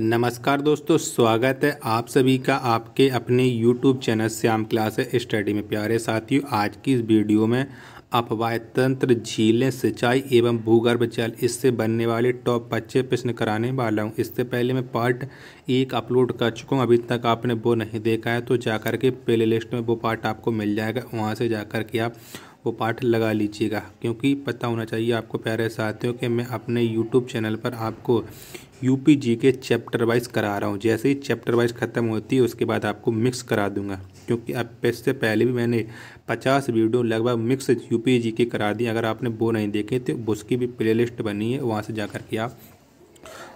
नमस्कार दोस्तों स्वागत है आप सभी का आपके अपने YouTube channel Shyam class study में प्यारे साथियों आज की इस वीडियो में अपवाय तंत्र झीलें सिंचाई एवं भूगर्भ जल इससे बनने वाले टॉप पच्चे प्रश्न कराने वाला हूँ इससे पहले मैं पार्ट एक अपलोड कर चुका हूँ अभी तक आपने वो नहीं देखा है तो जाकर के प्ले लिस्ट में वो पार्ट आपको मिल जाएगा वहाँ से जाकर के आप वो पाठ लगा लीजिएगा क्योंकि पता होना चाहिए आपको प्यारे साथियों कि मैं अपने यूट्यूब चैनल पर आपको यूपी जी के चैप्टर वाइज करा रहा हूँ जैसे ही चैप्टर वाइज ख़त्म होती है उसके बाद आपको मिक्स करा दूंगा क्योंकि अब इससे पहले भी मैंने 50 वीडियो लगभग मिक्स यूपी जी के करा दी अगर आपने वो नहीं देखे तो उसकी भी प्लेलिस्ट बनी है वहाँ से जा के आप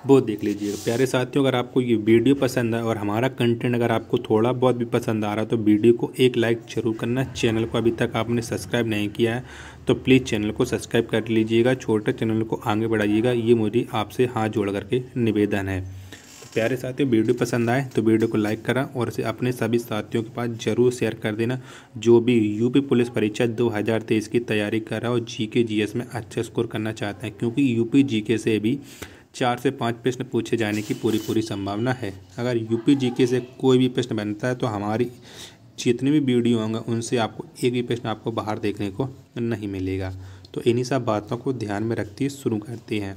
वो देख लीजिएगा प्यारे साथियों अगर आपको ये वीडियो पसंद है और हमारा कंटेंट अगर आपको थोड़ा बहुत भी पसंद आ रहा है तो वीडियो को एक लाइक जरूर करना चैनल को अभी तक आपने सब्सक्राइब नहीं किया है तो प्लीज़ चैनल को सब्सक्राइब कर लीजिएगा छोटे चैनल को आगे बढ़ाइएगा ये मुझे आपसे हाथ जोड़ करके निवेदन है तो प्यारे साथियों वीडियो पसंद आए तो वीडियो को लाइक करा और इसे अपने सभी साथियों के पास जरूर शेयर कर देना जो भी यूपी पुलिस परीक्षा 2023 की तैयारी कर रहा हो जीके जीएस में अच्छा स्कोर करना चाहते हैं क्योंकि यूपी जीके से भी चार से पाँच प्रश्न पूछे जाने की पूरी पूरी संभावना है अगर यूपी जीके से कोई भी प्रश्न बनता है तो हमारी जितने भी वीडियो होंगे उनसे आपको एक भी प्रश्न आपको बाहर देखने को नहीं मिलेगा तो इन्हीं सब बातों को ध्यान में रखती शुरू करते हैं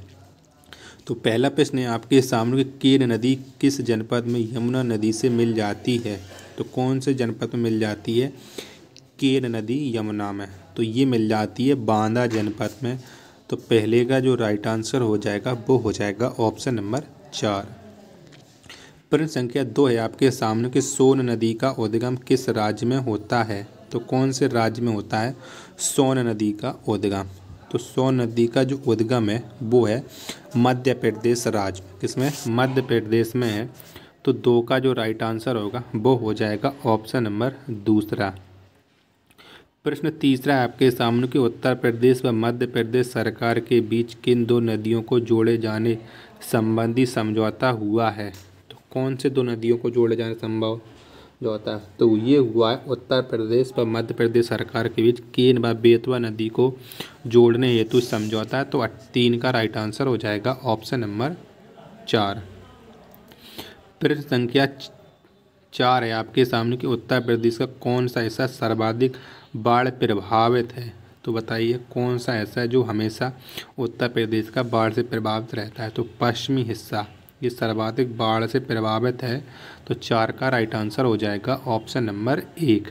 तो पहला प्रश्न है आपके सामने केर नदी किस जनपद में यमुना नदी से मिल जाती है तो कौन से जनपद में मिल जाती है केर नदी यमुना में तो ये मिल जाती है बांदा जनपद में तो पहले का जो राइट आंसर हो जाएगा वो हो जाएगा ऑप्शन नंबर चार प्रश्न संख्या दो है आपके सामने कि सोन नदी का उद्गम किस राज्य में होता है तो कौन से राज्य में होता है सोन नदी का उद्गम तो सोन नदी का जो उद्गम है वो है मध्य प्रदेश राज्य किसमें मध्य प्रदेश में है तो दो का जो राइट आंसर होगा वो हो जाएगा ऑप्शन नंबर दूसरा प्रश्न तीसरा आपके सामने कि उत्तर प्रदेश व मध्य प्रदेश सरकार के बीच किन दो नदियों को जोड़े जाने संबंधी समझौता हुआ है तो कौन से दो नदियों को जोड़े जाने संभव जो होता है तो ये हुआ है उत्तर प्रदेश व मध्य प्रदेश सरकार के बीच केन व बेतवा नदी को जोड़ने हेतु समझौता तो तीन का राइट आंसर हो जाएगा ऑप्शन नंबर चार प्रश्न संख्या चार है आपके सामने कि उत्तर प्रदेश का कौन सा ऐसा सर्वाधिक बाढ़ प्रभावित है तो बताइए कौन सा ऐसा है जो हमेशा उत्तर प्रदेश का बाढ़ से प्रभावित रहता है तो पश्चिमी हिस्सा ये सर्वाधिक बाढ़ से प्रभावित है तो चार का राइट आंसर हो जाएगा ऑप्शन नंबर एक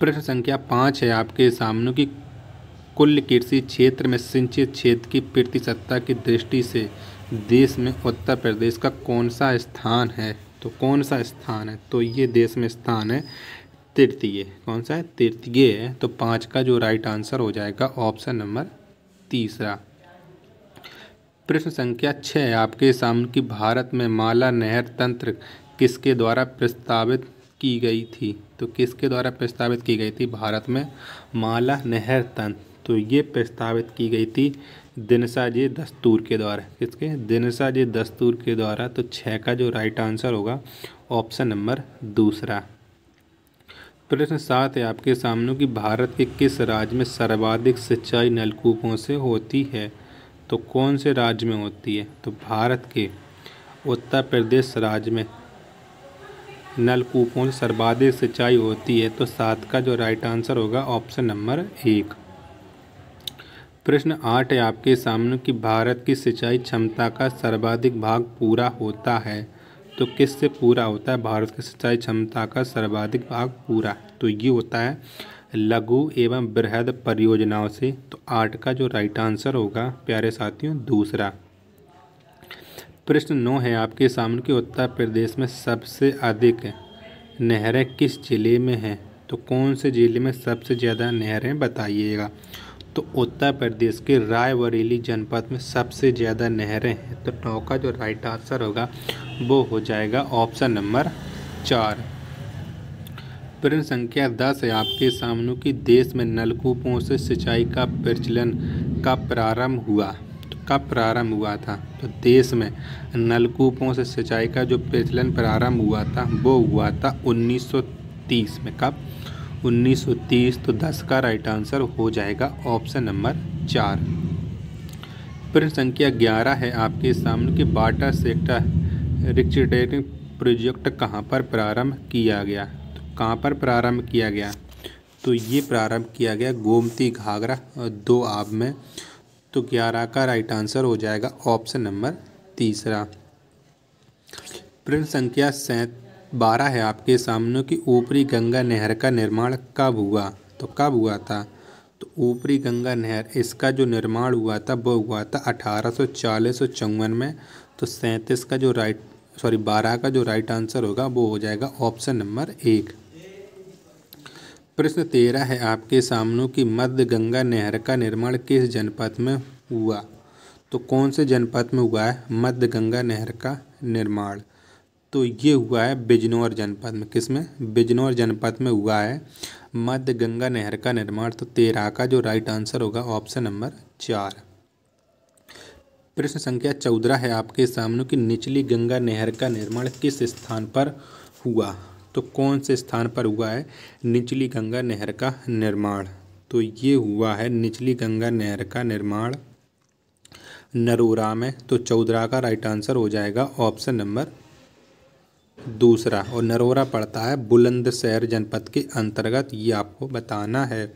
प्रश्न संख्या पाँच है आपके सामने की कुल कृषि क्षेत्र में सिंचित क्षेत्र की प्रतिशतता की दृष्टि से देश में उत्तर प्रदेश का कौन सा स्थान है तो कौन सा स्थान है तो ये देश में स्थान है तृतीय कौन सा है तृतीय है तो पाँच का जो राइट आंसर हो जाएगा ऑप्शन नंबर तीसरा प्रश्न संख्या छः आपके सामने की भारत में माला नहर तंत्र किसके द्वारा प्रस्तावित की गई थी तो किसके द्वारा प्रस्तावित की गई थी भारत में माला नहर तंत्र तो ये प्रस्तावित की गई थी दिनसा जी दस्तूर के द्वारा किसके दिनसा जी दस्तूर के द्वारा तो छः का जो राइट आंसर होगा ऑप्शन नंबर दूसरा प्रश्न सात है आपके सामने कि भारत के किस राज्य में सर्वाधिक सिंचाई नलकूपों से होती है तो कौन से राज्य में होती है तो भारत के उत्तर प्रदेश राज्य में नलकूपों से सर्वाधिक सिंचाई होती है तो सात का जो राइट आंसर होगा ऑप्शन नंबर एक प्रश्न आठ है आपके सामने कि भारत की सिंचाई क्षमता का सर्वाधिक भाग पूरा होता है तो किस से पूरा होता है भारत की सिंचाई क्षमता का सर्वाधिक भाग पूरा तो ये होता है लघु एवं बृहद परियोजनाओं से तो आठ का जो राइट आंसर होगा प्यारे साथियों दूसरा प्रश्न नौ है आपके सामने की उत्तर प्रदेश में सबसे अधिक नहरें किस जिले में हैं तो कौन से जिले में सबसे ज़्यादा नहरें बताइएगा तो उत्तर प्रदेश के रायबरेली जनपद में सबसे ज़्यादा नहरें हैं तो नौ का जो राइट आंसर होगा वो हो जाएगा ऑप्शन नंबर चार प्रश्न संख्या दस है आपके सामने कि देश में नलकूपों से सिंचाई का प्रचलन का प्रारंभ हुआ तो कब प्रारंभ हुआ था तो देश में नलकूपों से सिंचाई का जो प्रचलन प्रारंभ हुआ था वो हुआ था 1930 में कब 1930 तो 10 का राइट आंसर हो जाएगा ऑप्शन नंबर चार प्रश्न संख्या 11 है आपके सामने कि बाटा सेक्टर रिक्चिडेटिंग प्रोजेक्ट कहाँ पर प्रारंभ किया गया तो कहाँ पर प्रारंभ किया गया तो ये प्रारंभ किया गया गोमती घाघरा दो आब में तो ग्यारह का राइट आंसर हो जाएगा ऑप्शन नंबर तीसरा प्रश्न संख्या सैंतीस बारह है आपके सामने कि ऊपरी गंगा नहर का निर्माण कब हुआ तो कब हुआ था तो ऊपरी गंगा नहर इसका जो निर्माण हुआ था वो हुआ था अठारह सौ चालीस में तो सैंतीस का जो राइट सॉरी बारह का जो राइट आंसर होगा वो हो जाएगा ऑप्शन नंबर एक प्रश्न तेरह है आपके सामने कि मध्य गंगा नहर का निर्माण किस जनपद में हुआ तो कौन से जनपद में हुआ है मध्य गंगा नहर का निर्माण तो ये हुआ है बिजनौर जनपद में किस में बिजनौर जनपद में हुआ है मध्य गंगा नहर का निर्माण तो तेरह का जो राइट आंसर होगा ऑप्शन नंबर चार प्रश्न संख्या चौदह है आपके सामने कि निचली गंगा नहर का निर्माण किस स्थान पर हुआ तो कौन से स्थान पर हुआ है निचली गंगा नहर का निर्माण तो ये हुआ है निचली गंगा नहर का निर्माण नरोरा में तो चौदह का राइट आंसर हो जाएगा ऑप्शन नंबर दूसरा और नरोरा पड़ता है बुलंदशहर जनपद के अंतर्गत ये आपको बताना है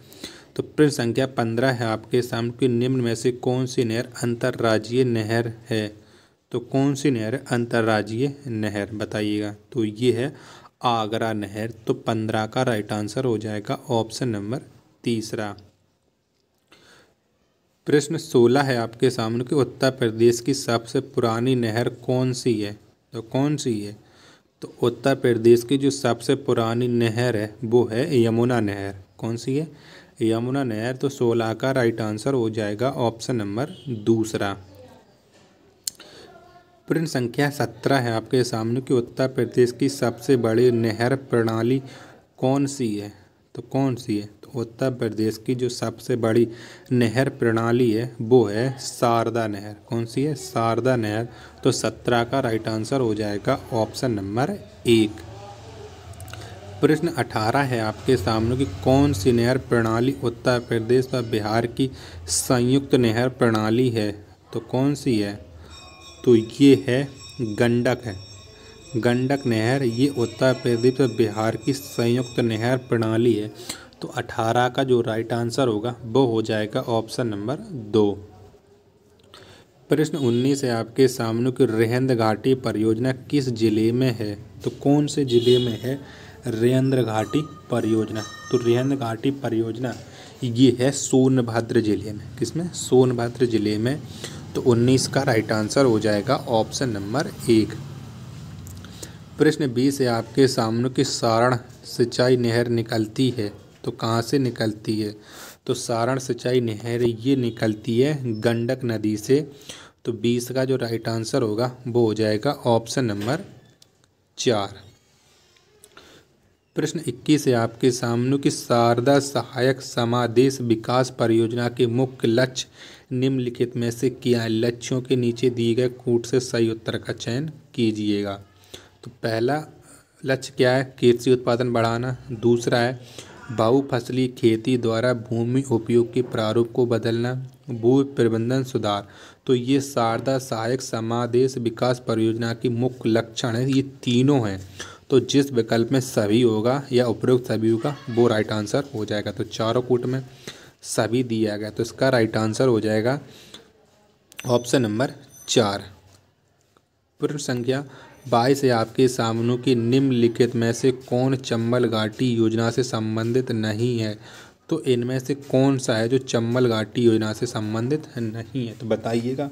तो प्रश्न संख्या पंद्रह है आपके सामने कि निम्न में से कौन सी नहर अंतर्राज्यीय नहर है तो कौन सी नहर अंतर्राज्यीय नहर बताइएगा तो ये है आगरा नहर तो पंद्रह का राइट आंसर हो जाएगा ऑप्शन नंबर तीसरा प्रश्न सोलह है आपके सामने कि उत्तर प्रदेश की सबसे पुरानी नहर कौन सी है तो कौन सी है तो उत्तर प्रदेश की जो सबसे पुरानी नहर है वो है यमुना नहर कौन सी है यमुना नहर तो सोलह का राइट आंसर हो जाएगा ऑप्शन नंबर दूसरा प्रश्न संख्या सत्रह है आपके सामने कि उत्तर प्रदेश की सबसे बड़ी नहर प्रणाली कौन सी है तो कौन सी है उत्तर प्रदेश की जो सबसे बड़ी नहर प्रणाली है वो है शारदा नहर कौन सी है शारदा नहर तो सत्रह का राइट आंसर हो जाएगा ऑप्शन नंबर एक प्रश्न अठारह है आपके सामने कि कौन सी नहर प्रणाली उत्तर प्रदेश व बिहार की संयुक्त नहर प्रणाली है तो कौन सी है तो ये है गंडक है गंडक नहर ये उत्तर प्रदेश व बिहार की संयुक्त नहर प्रणाली है तो 18 का जो राइट आंसर होगा वो हो जाएगा ऑप्शन नंबर दो प्रश्न 19 है आपके सामने की रेहंद घाटी परियोजना किस जिले में है तो कौन से जिले में है रेहेंद्र घाटी परियोजना तो रेहंद घाटी परियोजना ये है सोनभद्र जिले में किसमें सोनभद्र जिले में तो 19 का राइट आंसर हो जाएगा ऑप्शन नंबर एक प्रश्न बीस है आपके सामने की सारण सिंचाई नहर निकलती है तो कहाँ से निकलती है तो सारण सिंचाई नहर ये निकलती है गंडक नदी से तो बीस का जो राइट आंसर होगा वो हो जाएगा ऑप्शन नंबर चार प्रश्न 21 है आपके सामने की शारदा सहायक समादेश विकास परियोजना के मुख्य लक्ष्य निम्नलिखित में से क्या है लक्ष्यों के नीचे दिए गए कूट से सही उत्तर का चयन कीजिएगा तो पहला लक्ष्य क्या है कृषि उत्पादन बढ़ाना दूसरा है बहुफसली खेती द्वारा भूमि उपयोग के प्रारूप को बदलना भू प्रबंधन सुधार तो ये शारदा सहायक समादेश विकास परियोजना की मुख्य लक्षण है ये तीनों हैं तो जिस विकल्प में सभी होगा या उपयुक्त सभी होगा वो राइट आंसर हो जाएगा तो चारों कूट में सभी दिया गया तो इसका राइट आंसर हो जाएगा ऑप्शन नंबर चार प्रश्न संख्या बाईस से आपके सामने की निम्नलिखित में से कौन चंबल घाटी योजना से संबंधित नहीं है तो इनमें से कौन सा है जो चंबल घाटी योजना से संबंधित नहीं है तो बताइएगा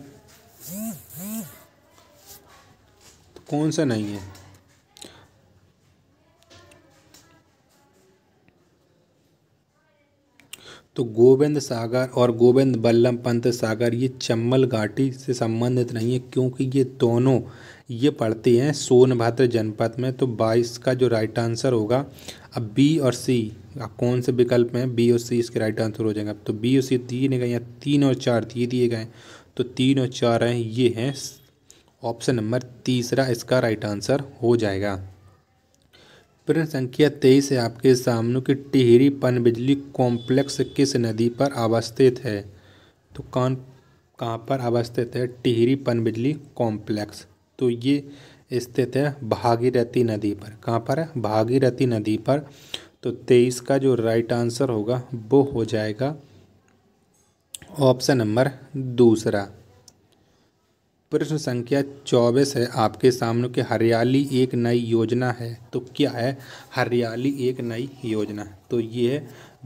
तो कौन सा नहीं है तो गोविंद सागर और गोविंद बल्लम पंत सागर ये चम्बल घाटी से संबंधित नहीं है क्योंकि ये दोनों ये पढ़ते हैं सोनभद्र जनपद में तो 22 का जो राइट आंसर होगा अब बी और सी अब कौन से विकल्प हैं बी और सी इसके राइट आंसर हो जाएंगे अब तो बी और सी दिए नहीं गए या तीन और चार दिए दिए गए तो तीन और चार हैं ये हैं ऑप्शन नंबर तीसरा इसका राइट आंसर हो जाएगा प्रश्न संख्या तेईस है आपके सामने कि टिहरी पनबिजली कॉम्प्लेक्स किस नदी पर अवस्थित है तो कौन कहाँ पर अवस्थित है टिहरी पनबिजली कॉम्प्लेक्स तो ये स्थित है भागीरथी नदी पर कहाँ पर है भागीरथी नदी पर तो तेईस का जो राइट आंसर होगा वो हो जाएगा ऑप्शन नंबर दूसरा प्रश्न संख्या चौबीस है आपके सामने कि हरियाली एक नई योजना है तो क्या है हरियाली एक नई योजना तो ये है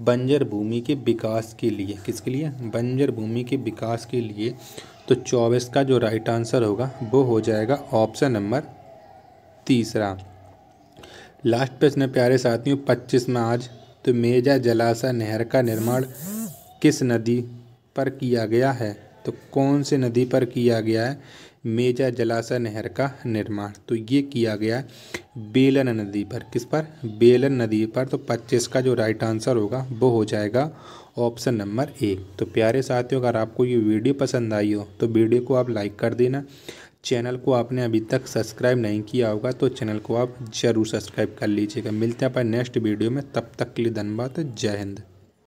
बंजर भूमि के विकास के लिए किसके लिए बंजर भूमि के विकास के लिए तो चौबीस का जो राइट आंसर होगा वो हो जाएगा ऑप्शन नंबर तीसरा लास्ट प्रश्न है प्यारे साथियों पच्चीस में आज तो मेजा जलाशय नहर का निर्माण किस नदी पर किया गया है तो कौन से नदी पर किया गया है मेजा जलाशय नहर का निर्माण तो ये किया गया है बेलन नदी पर किस पर बेलन नदी पर तो 25 का जो राइट आंसर होगा वो हो जाएगा ऑप्शन नंबर एक तो प्यारे साथियों अगर आपको ये वीडियो पसंद आई हो तो वीडियो को आप लाइक कर देना चैनल को आपने अभी तक सब्सक्राइब नहीं किया होगा तो चैनल को आप जरूर सब्सक्राइब कर लीजिएगा मिलते हैं अपने नेक्स्ट वीडियो में तब तक के लिए धन्यवाद जय हिंद